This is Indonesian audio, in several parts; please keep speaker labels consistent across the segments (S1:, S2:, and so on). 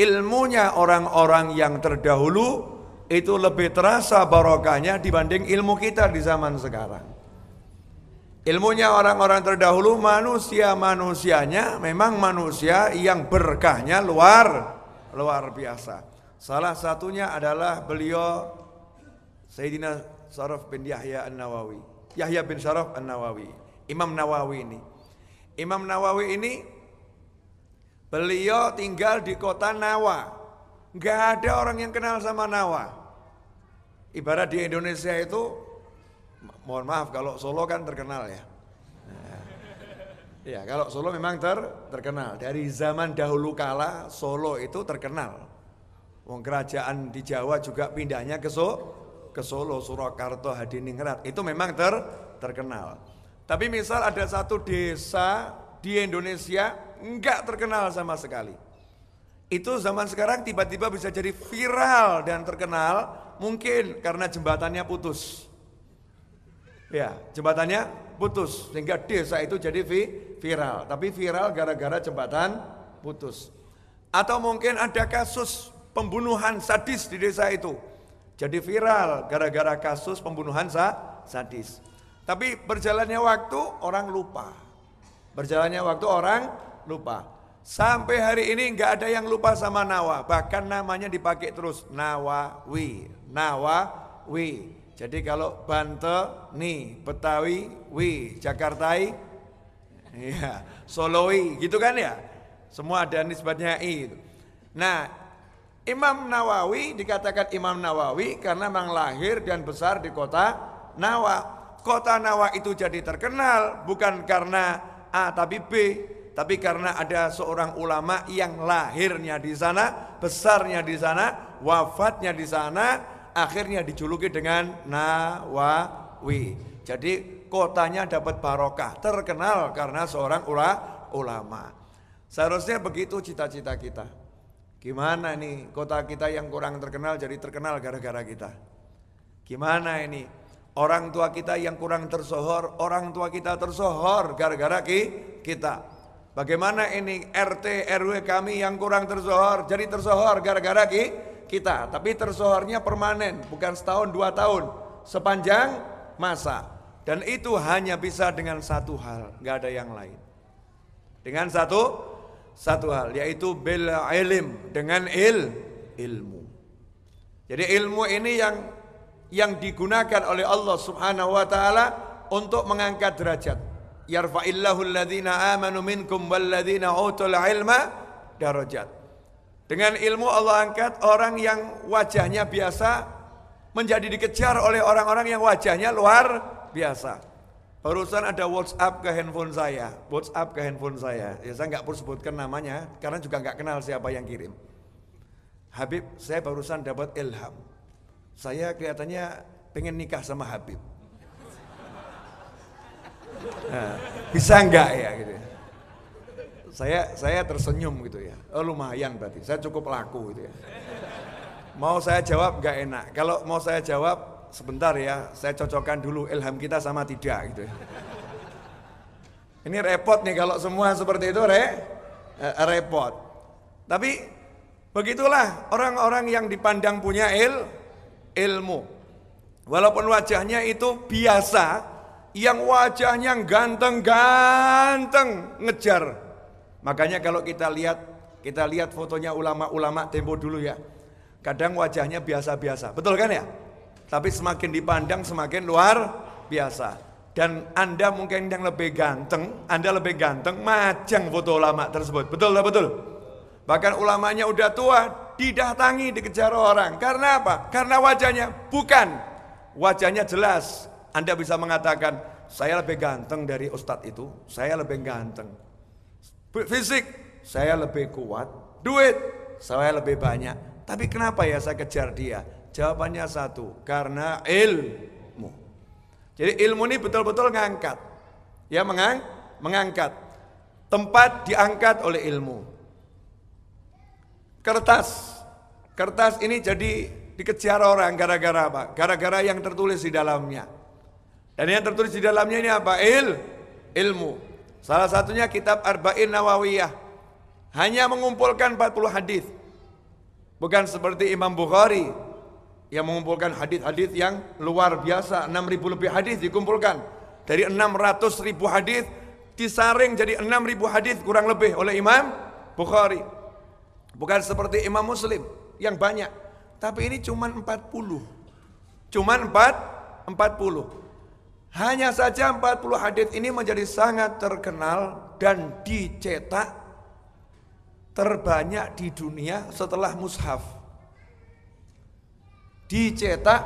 S1: ilmunya orang-orang yang terdahulu itu lebih terasa barokahnya dibanding ilmu kita di zaman sekarang. Ilmunya orang-orang terdahulu manusia-manusianya memang manusia yang berkahnya luar luar biasa. Salah satunya adalah beliau Sayyidina Sharaf bin Yahya An-Nawawi. Yahya bin Sharaf An-Nawawi. Imam Nawawi ini. Imam Nawawi ini Beliau tinggal di kota Nawa. Nggak ada orang yang kenal sama Nawa. Ibarat di Indonesia itu, mohon maaf kalau Solo kan terkenal ya. Nah, ya kalau Solo memang ter, terkenal. Dari zaman dahulu kala Solo itu terkenal. Wong kerajaan di Jawa juga pindahnya ke, so, ke Solo, Surakarta, Hadiningrat. Itu memang ter, terkenal. Tapi misal ada satu desa di Indonesia nggak terkenal sama sekali. Itu zaman sekarang tiba-tiba bisa jadi viral dan terkenal mungkin karena jembatannya putus. Ya, jembatannya putus sehingga desa itu jadi vi viral. Tapi viral gara-gara jembatan putus. Atau mungkin ada kasus pembunuhan sadis di desa itu. Jadi viral gara-gara kasus pembunuhan sa sadis. Tapi berjalannya waktu orang lupa. Berjalannya waktu orang lupa. Sampai hari ini nggak ada yang lupa sama Nawa, bahkan namanya dipakai terus Nawawi, Nawawi. Jadi kalau Bante, nih Betawi, wi, Jakartai, ya, Solowi, gitu kan ya? Semua ada nisbatnya i. Nah, Imam Nawawi dikatakan Imam Nawawi karena memang lahir dan besar di kota Nawa. Kota Nawa itu jadi terkenal bukan karena A tapi B, tapi karena ada seorang ulama yang lahirnya di sana, besarnya di sana, wafatnya di sana, akhirnya dijuluki dengan Nawawi. Jadi kotanya dapat barokah, terkenal karena seorang ulama. Seharusnya begitu cita-cita kita. Gimana ini kota kita yang kurang terkenal jadi terkenal gara-gara kita? Gimana ini orang tua kita yang kurang tersohor, orang tua kita tersohor gara-gara kita? Bagaimana ini RT RW kami yang kurang tersohor jadi tersohor gara-gara kita, tapi tersohornya permanen, bukan setahun dua tahun, sepanjang masa. Dan itu hanya bisa dengan satu hal, nggak ada yang lain. Dengan satu satu hal yaitu bil ilim dengan il ilmu. Jadi ilmu ini yang yang digunakan oleh Allah Subhanahu wa taala untuk mengangkat derajat yarfa'illahu alladhina amanu minkum walladhina utul ilma darajat. Dengan ilmu Allah angkat orang yang wajahnya biasa menjadi dikejar oleh orang-orang yang wajahnya luar biasa. Barusan ada WhatsApp ke handphone saya, WhatsApp ke handphone saya. Ya saya nggak perlu sebutkan namanya karena juga nggak kenal siapa yang kirim. Habib, saya barusan dapat ilham. Saya kelihatannya pengen nikah sama Habib. Nah, bisa enggak ya gitu. Saya saya tersenyum gitu ya. Oh, lumayan berarti. Saya cukup laku gitu ya. Mau saya jawab enggak enak. Kalau mau saya jawab sebentar ya, saya cocokkan dulu ilham kita sama tidak gitu ya. Ini repot nih kalau semua seperti itu re, eh, repot. Tapi begitulah orang-orang yang dipandang punya il, ilmu. Walaupun wajahnya itu biasa, yang wajahnya ganteng-ganteng ngejar. Makanya kalau kita lihat kita lihat fotonya ulama-ulama tempo dulu ya. Kadang wajahnya biasa-biasa. Betul kan ya? Tapi semakin dipandang semakin luar biasa. Dan Anda mungkin yang lebih ganteng, Anda lebih ganteng majang foto ulama tersebut. Betul tak betul? Bahkan ulamanya udah tua didatangi dikejar orang. Karena apa? Karena wajahnya bukan wajahnya jelas, anda bisa mengatakan, saya lebih ganteng dari ustadz itu, saya lebih ganteng. Fisik, saya lebih kuat. Duit, saya lebih banyak. Tapi kenapa ya saya kejar dia? Jawabannya satu, karena ilmu. Jadi ilmu ini betul-betul ngangkat. Ya mengang, mengangkat. Tempat diangkat oleh ilmu. Kertas. Kertas ini jadi dikejar orang gara-gara apa? Gara-gara yang tertulis di dalamnya. Dan yang tertulis di dalamnya ini apa? Il, ilmu. Salah satunya kitab Arba'in Nawawiyah. Hanya mengumpulkan 40 hadis. Bukan seperti Imam Bukhari yang mengumpulkan hadis-hadis yang luar biasa. 6.000 lebih hadis dikumpulkan. Dari 600.000 hadis disaring jadi 6.000 hadis kurang lebih oleh Imam Bukhari. Bukan seperti Imam Muslim yang banyak. Tapi ini cuma 40. Cuman 4 40. Hanya saja 40 hadis ini menjadi sangat terkenal dan dicetak terbanyak di dunia setelah mushaf. Dicetak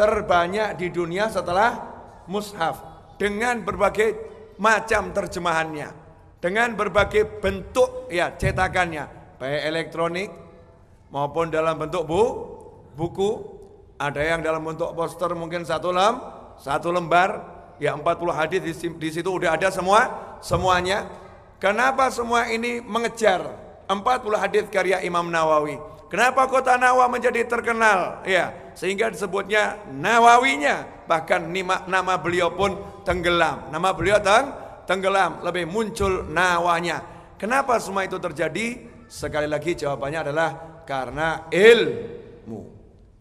S1: terbanyak di dunia setelah mushaf dengan berbagai macam terjemahannya, dengan berbagai bentuk ya cetakannya, baik elektronik maupun dalam bentuk bu, buku, ada yang dalam bentuk poster mungkin satu lembar satu lembar ya 40 hadis di, situ udah ada semua semuanya. Kenapa semua ini mengejar 40 hadis karya Imam Nawawi? Kenapa kota Nawa menjadi terkenal? Ya, sehingga disebutnya Nawawinya. Bahkan nima, nama beliau pun tenggelam. Nama beliau teng, tenggelam, lebih muncul nawanya. Kenapa semua itu terjadi? Sekali lagi jawabannya adalah karena ilmu.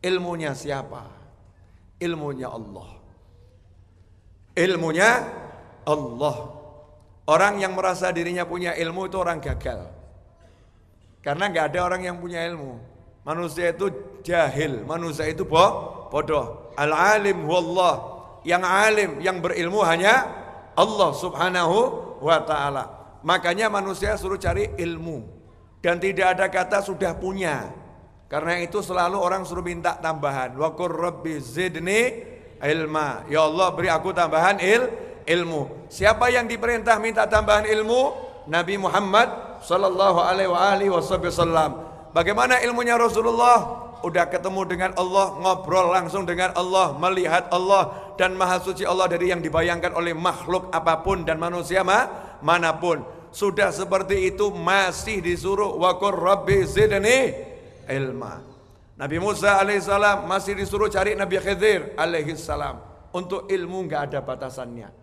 S1: Ilmunya siapa? Ilmunya Allah. Ilmunya Allah. Orang yang merasa dirinya punya ilmu itu orang gagal. Karena nggak ada orang yang punya ilmu. Manusia itu jahil, manusia itu bodoh. Al-alim wallah. Yang alim, yang berilmu hanya Allah subhanahu wa ta'ala. Makanya manusia suruh cari ilmu. Dan tidak ada kata sudah punya. Karena itu selalu orang suruh minta tambahan. Wa rabbi zidni ilma. Ya Allah beri aku tambahan il ilmu. Siapa yang diperintah minta tambahan ilmu? Nabi Muhammad sallallahu alaihi wasallam. Bagaimana ilmunya Rasulullah? Udah ketemu dengan Allah, ngobrol langsung dengan Allah, melihat Allah dan maha suci Allah dari yang dibayangkan oleh makhluk apapun dan manusia ma, manapun. Sudah seperti itu masih disuruh waqur rabbi zidni ilma. Nabi Musa alaihissalam masih disuruh cari Nabi Khidir alaihissalam. Untuk ilmu nggak ada batasannya.